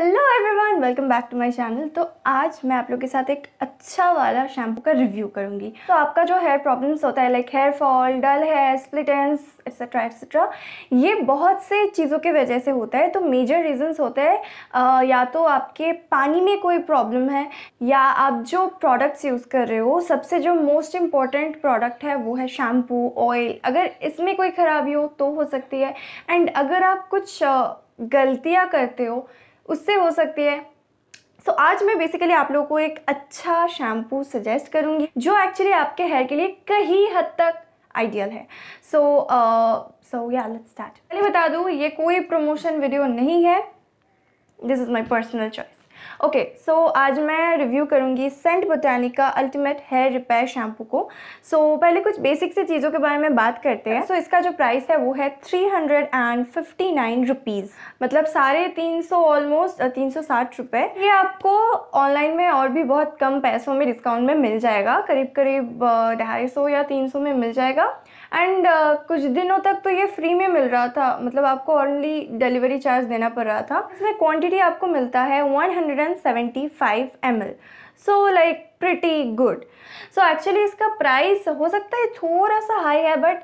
hello everyone welcome back to my channel तो आज मैं आप लोग के साथ एक अच्छा वाला शैम्पू का रिव्यू करूंगी तो आपका जो हेयर प्रॉब्लम्स होता है like hair fall dull hair split ends etcetera etcetera ये बहुत से चीज़ों के वजह से होता है तो मेजर रीजंस होते हैं या तो आपके पानी में कोई प्रॉब्लम है या आप जो प्रोडक्ट्स यूज़ कर रहे हो सबसे जो मोस्ट इम्पॉर्टेंट प्रोडक्ट है वो है शैम्पू ऑयल अगर इसमें कोई ख़राबी हो तो हो सकती है एंड अगर आप कुछ गलतियाँ करते हो उससे हो सकती है सो so, आज मैं बेसिकली आप लोगों को एक अच्छा शैम्पू सजेस्ट करूँगी जो एक्चुअली आपके हेयर के लिए कहीं हद तक आइडियल है सो सो या लेट्स स्टार्ट पहले बता दूँ ये कोई प्रमोशन वीडियो नहीं है this is my personal choice okay okay, so so आज मैं रिव्यू करूँगी St Botanica ultimate hair repair shampoo को सो so, पहले कुछ बेसिक से चीज़ों के बारे में बात करते हैं सो so, इसका जो प्राइस है वो है three hundred and fifty nine rupees मतलब सारे तीन सौ ऑलमोस्ट तीन सौ साठ रुपये ये आपको ऑनलाइन में और भी बहुत कम पैसों में डिस्काउंट में मिल जाएगा करीब करीब ढाई सौ या तीन सौ में मिल जाएगा एंड uh, कुछ दिनों तक तो ये फ्री में मिल रहा था मतलब आपको ऑनली डिलीवरी चार्ज देना पड़ रहा था इसमें क्वांटिटी आपको मिलता है one hundred 175 ml so like pretty good so actually इसका प्राइस हो सकता है थोड़ा सा हाई है बट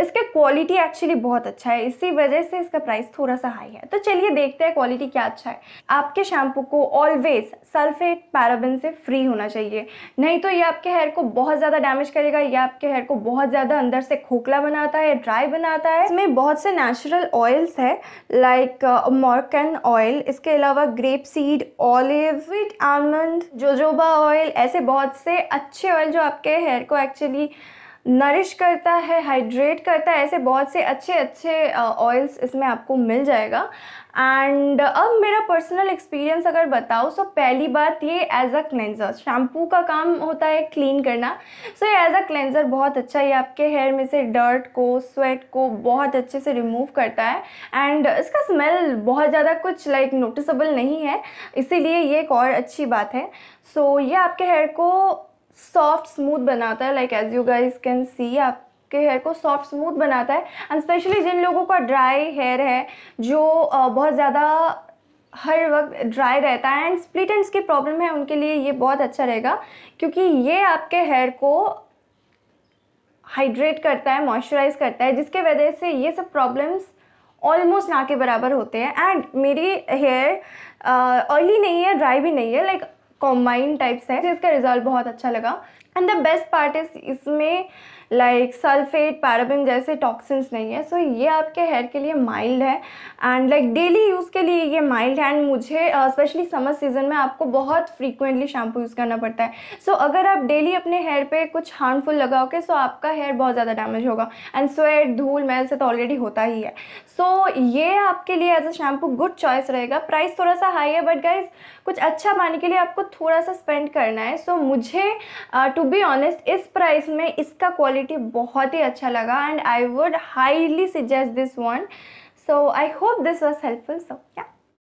इसका क्वालिटी एक्चुअली बहुत अच्छा है इसी वजह से इसका प्राइस थोड़ा सा हाई है तो चलिए देखते हैं क्वालिटी क्या अच्छा है आपके शैम्पू को ऑलवेज सल्फेट पैराबिन से फ्री होना चाहिए नहीं तो ये आपके हेयर को बहुत ज़्यादा डैमेज करेगा ये आपके हेयर को बहुत ज़्यादा अंदर से खोखला बनाता है ड्राई बनाता है इसमें बहुत से नेचुरल ऑयल्स है लाइक मॉर्कन ऑयल इसके अलावा grape seed olive almond jojoba oil ऐसे बहुत से अच्छे ऑयल जो आपके हेयर को एक्चुअली नरिश करता है हाइड्रेट करता है ऐसे बहुत से अच्छे अच्छे ऑयल्स इसमें आपको मिल जाएगा एंड अब मेरा पर्सनल एक्सपीरियंस अगर बताओ सो पहली बात ये एज अ क्लेंजर शैम्पू का काम होता है क्लीन करना सो ये एज अ क्लेंजर बहुत अच्छा ये आपके हेयर में से डर्ट को स्वेट को बहुत अच्छे से रिमूव करता है एंड इसका स्मेल बहुत ज़्यादा कुछ लाइक like, नोटिसबल नहीं है इसीलिए ये एक और अच्छी बात है सो so, ये आपके हेयर को सॉफ्ट स्मूथ बनाता है like as you guys can see आप के हेयर को सॉफ्ट स्मूथ बनाता है एंड स्पेशली जिन लोगों का ड्राई हेयर है जो बहुत ज़्यादा हर वक्त ड्राई रहता है एंड स्प्लिट एंड्स की प्रॉब्लम है उनके लिए ये बहुत अच्छा रहेगा क्योंकि ये आपके हेयर को हाइड्रेट करता है मॉइस्चराइज करता है जिसके वजह से ये सब प्रॉब्लम्स ऑलमोस्ट ना के बराबर होते हैं एंड मेरी हेयर ऑयली नहीं है ड्राई भी नहीं है लाइक like, कॉम्बाइन टाइप्स हैं जिसका रिजल्ट बहुत अच्छा लगा and the best part is इसमें लाइक सल्फेट पैराबिन जैसे टॉक्सिन्स नहीं है सो so, ये आपके हेयर के लिए माइल्ड है एंड लाइक डेली यूज़ के लिए ये माइल्ड है एंड मुझे स्पेशली समर सीजन में आपको बहुत फ्रीक्वेंटली शैम्पू यूज़ करना पड़ता है सो so, अगर आप डेली अपने हेयर पे कुछ हार्मफुल लगाओगे सो so आपका हेयर बहुत ज़्यादा डैमेज होगा एंड स्वेट धूल मैल से तो ऑलरेडी होता ही है सो so, ये आपके लिए as a shampoo good choice रहेगा प्राइस थोड़ा सा हाई है बट गाइज कुछ अच्छा पाने के लिए आपको थोड़ा सा स्पेंड करना है सो so, मुझे टू uh, बी ऑनेस्ट इस प्राइस में इसका क्वालिटी बहुत ही अच्छा लगा and I would highly suggest this one so I hope this was helpful so या